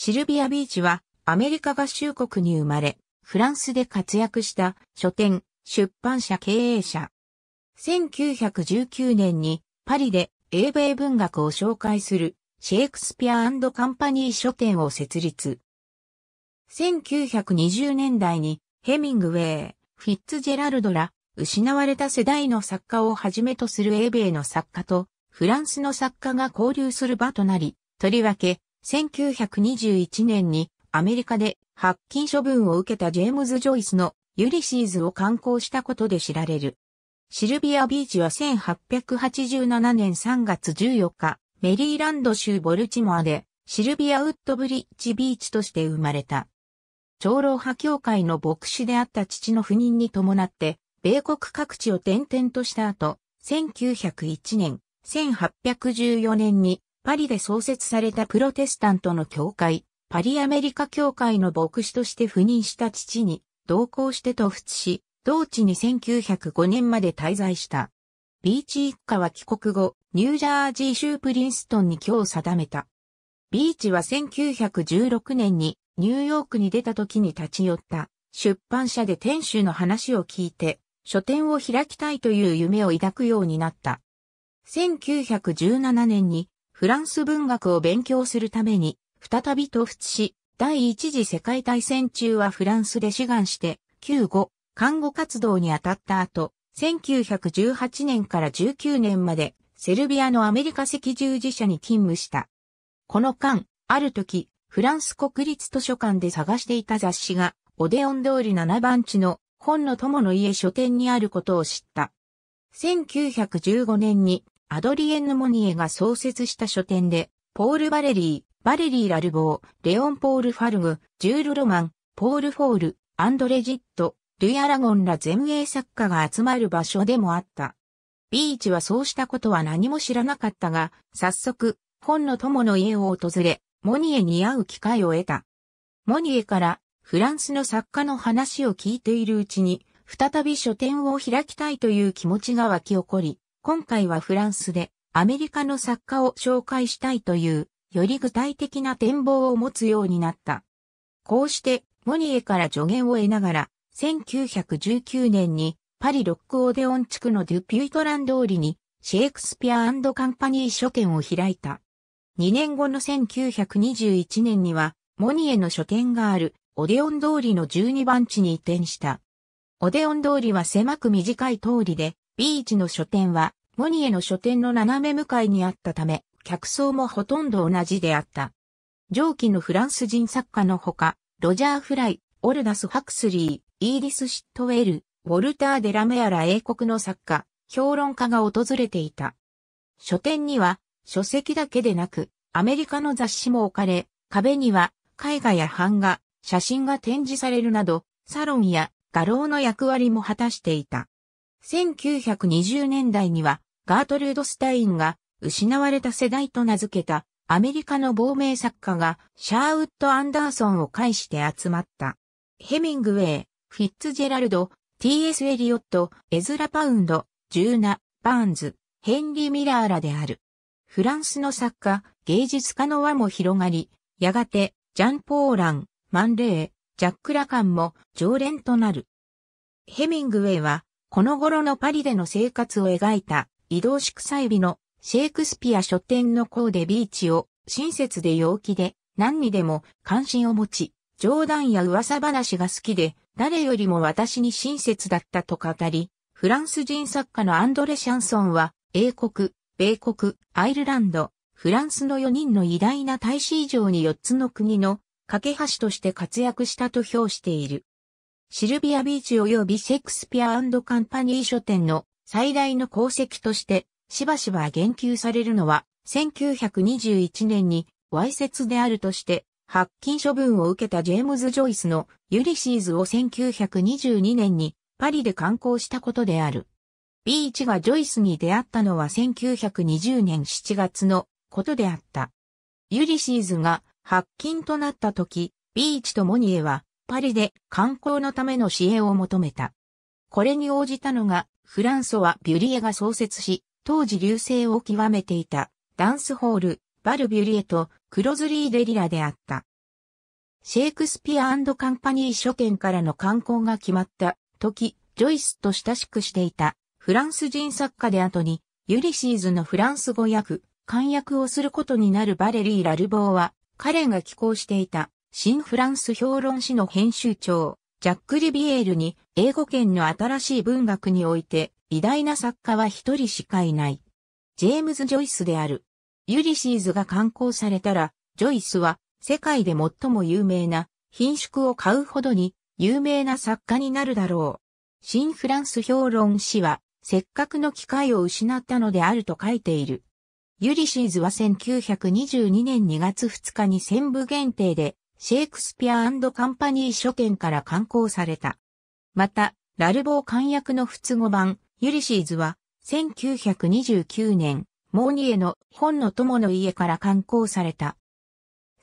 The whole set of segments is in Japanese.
シルビア・ビーチはアメリカ合衆国に生まれ、フランスで活躍した書店、出版社経営者。1919年にパリで英米文学を紹介するシェイクスピアカンパニー書店を設立。1920年代にヘミングウェイ、フィッツジェラルドら失われた世代の作家をはじめとする英米の作家とフランスの作家が交流する場となり、とりわけ1921年にアメリカで発禁処分を受けたジェームズ・ジョイスのユリシーズを観光したことで知られる。シルビア・ビーチは1887年3月14日、メリーランド州ボルチモアでシルビア・ウッドブリッジ・ビーチとして生まれた。長老派教会の牧師であった父の不妊に伴って、米国各地を転々とした後、1901年、1814年にパリで創設されたプロテスタントの教会、パリアメリカ教会の牧師として赴任した父に同行して突出し、同地に1905年まで滞在した。ビーチ一家は帰国後、ニュージャージー州プリンストンに今日定めた。ビーチは1916年にニューヨークに出た時に立ち寄った出版社で店主の話を聞いて書店を開きたいという夢を抱くようになった。1917年にフランス文学を勉強するために、再び突出し、第一次世界大戦中はフランスで志願して、救護、看護活動に当たった後、1918年から19年まで、セルビアのアメリカ赤十字社に勤務した。この間、ある時、フランス国立図書館で探していた雑誌が、オデオン通り7番地の本の友の家書店にあることを知った。1915年にアドリエンヌ・モニエが創設した書店で、ポール・バレリー、バレリー・ラルボー、レオン・ポール・ファルグ、ジュール・ロマン、ポール・フォール、アンドレ・ジット、ルイ・アラゴンら前衛作家が集まる場所でもあった。ビーチはそうしたことは何も知らなかったが、早速、本の友の家を訪れ、モニエに会う機会を得た。モニエからフランスの作家の話を聞いているうちに、再び書店を開きたいという気持ちが湧き起こり、今回はフランスでアメリカの作家を紹介したいという、より具体的な展望を持つようになった。こうして、モニエから助言を得ながら、1919年にパリロックオデオン地区のデュピュイトラン通りにシェイクスピアカンパニー書店を開いた。2年後の1921年には、モニエの書店があるオデオン通りの12番地に移転した。オデオン通りは狭く短い通りで、ビーチの書店は、モニエの書店の斜め向かいにあったため、客層もほとんど同じであった。上記のフランス人作家のほか、ロジャー・フライ、オルダス・ハクスリー、イーリス・シットウェル、ウォルター・デラメアら英国の作家、評論家が訪れていた。書店には、書籍だけでなく、アメリカの雑誌も置かれ、壁には、絵画や版画、写真が展示されるなど、サロンや画廊の役割も果たしていた。1920年代にはガートルード・スタインが失われた世代と名付けたアメリカの亡命作家がシャーウッド・アンダーソンを介して集まった。ヘミングウェイ、フィッツジェラルド、T.S. エリオット、エズラ・パウンド、ジューナ、バーンズ、ヘンリー・ミラーらである。フランスの作家、芸術家の輪も広がり、やがて、ジャン・ポーラン、マンレー、ジャック・ラカンも常連となる。ヘミングウェイは、この頃のパリでの生活を描いた移動祝祭日のシェイクスピア書店のコーデビーチを親切で陽気で何にでも関心を持ち、冗談や噂話が好きで誰よりも私に親切だったと語り、フランス人作家のアンドレ・シャンソンは英国、米国、アイルランド、フランスの4人の偉大な大使以上に4つの国の架け橋として活躍したと評している。シルビアビーチ及びシェイクスピアカンパニー書店の最大の功績として、しばしば言及されるのは、1921年に、わいせつであるとして、発禁処分を受けたジェームズ・ジョイスのユリシーズを1922年にパリで刊行したことである。ビーチがジョイスに出会ったのは1920年7月のことであった。ユリシーズが発禁となった時、ビーチとモニエはパリで観光のための支援を求めた。これに応じたのが、フランソワ・ビュリエが創設し、当時流星を極めていた、ダンスホール、バル・ビュリエと、クロズリー・デリラであった。シェイクスピアカンパニー書店からの観光が決まった時、ジョイスと親しくしていたフランス人作家で後に、ユリシーズのフランス語訳、漢訳をすることになるバレリー・ラルボーは、彼が寄稿していた新フランス評論誌の編集長、ジャック・リビエールに、英語圏の新しい文学において、偉大な作家は一人しかいない。ジェームズ・ジョイスである。ユリシーズが刊行されたら、ジョイスは、世界で最も有名な、品種を買うほどに、有名な作家になるだろう。新フランス評論誌は、せっかくの機会を失ったのであると書いている。ユリシーズは1922年2月2日に戦部限定でシェイクスピアカンパニー書店から刊行された。また、ラルボー簡約の都語版、ユリシーズは、1929年、モーニエの本の友の家から刊行された。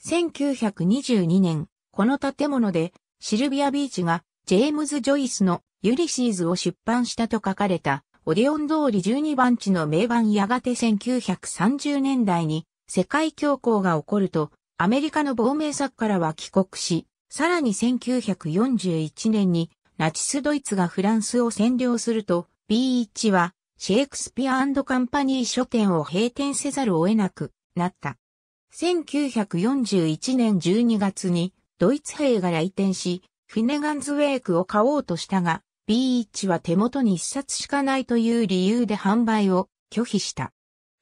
1922年、この建物で、シルビア・ビーチが、ジェームズ・ジョイスのユリシーズを出版したと書かれた、オデオン通り12番地の名盤やがて1930年代に世界恐慌が起こるとアメリカの亡命作からは帰国し、さらに1941年にナチスドイツがフランスを占領すると、B1 はシェイクスピアカンパニー書店を閉店せざるを得なくなった。1941年12月にドイツ兵が来店し、フィネガンズウェイクを買おうとしたが、B1 は手元に一冊しかないという理由で販売を拒否した。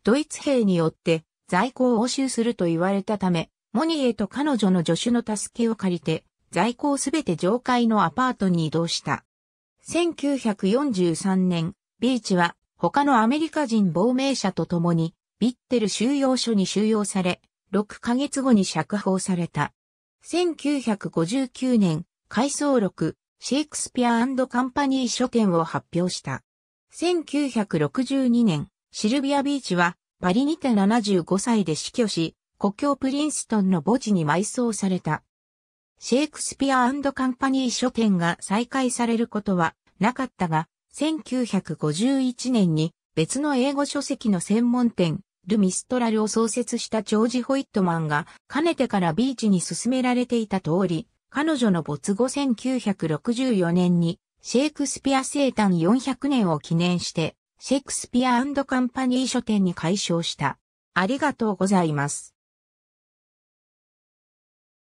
ドイツ兵によって在庫を押収すると言われたため、モニエと彼女の助手の助けを借りて、在庫をすべて上階のアパートに移動した。1943年、ビーチは他のアメリカ人亡命者と共に、ビッテル収容所に収容され、6ヶ月後に釈放された。1959年、回想録、シェイクスピアカンパニー書店を発表した。1962年、シルビア・ビーチは、パリにて75歳で死去し、故郷プリンストンの墓地に埋葬された。シェイクスピアカンパニー書店が再開されることはなかったが、1951年に別の英語書籍の専門店、ル・ミストラルを創設したジョージ・ホイットマンが、かねてからビーチに進められていた通り、彼女の没後1964年に、シェイクスピア生誕400年を記念して、シェイクスピアカンパニー書店に改称した。ありがとうございます。